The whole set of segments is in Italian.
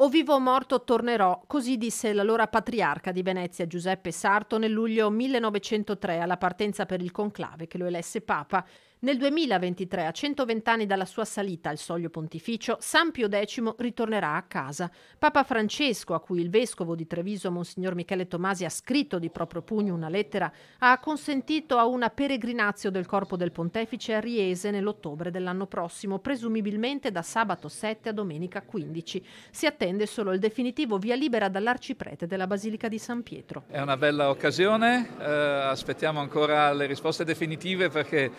O vivo o morto tornerò, così disse l'allora patriarca di Venezia Giuseppe Sarto nel luglio 1903 alla partenza per il conclave che lo elesse papa. Nel 2023, a 120 anni dalla sua salita al soglio pontificio, San Pio X ritornerà a casa. Papa Francesco, a cui il vescovo di Treviso Monsignor Michele Tomasi ha scritto di proprio pugno una lettera, ha consentito a una peregrinazio del corpo del pontefice a Riese nell'ottobre dell'anno prossimo, presumibilmente da sabato 7 a domenica 15. Si attende attende solo il definitivo via libera dall'arciprete della Basilica di San Pietro. È una bella occasione, eh, aspettiamo ancora le risposte definitive perché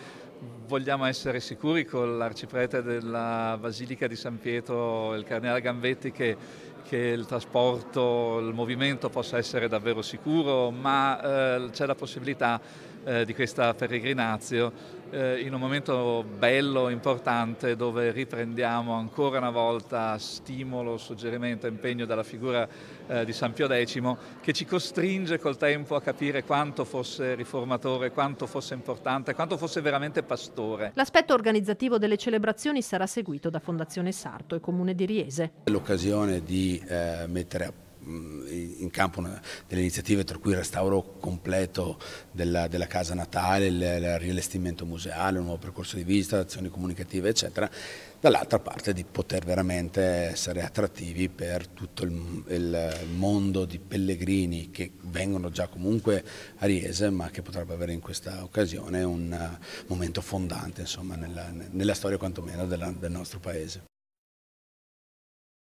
vogliamo essere sicuri con l'arciprete della Basilica di San Pietro, il Cardinale Gambetti, che, che il trasporto, il movimento possa essere davvero sicuro, ma eh, c'è la possibilità eh, di questa Peregrinazio eh, in un momento bello, importante, dove riprendiamo ancora una volta stimolo, suggerimento, impegno dalla figura eh, di San Pio X, che ci costringe col tempo a capire quanto fosse riformatore, quanto fosse importante, quanto fosse veramente pastore. L'aspetto organizzativo delle celebrazioni sarà seguito da Fondazione Sarto e Comune di Riese. L'occasione di eh, mettere a in campo una, delle iniziative tra cui il restauro completo della, della casa natale, il, il riallestimento museale, un nuovo percorso di visita, azioni comunicative eccetera, dall'altra parte di poter veramente essere attrattivi per tutto il, il, mondo di pellegrini che vengono già comunque a Riese ma che potrebbe avere in questa occasione un eh, momento fondante insomma, nella, nella storia quantomeno della, del nostro paese.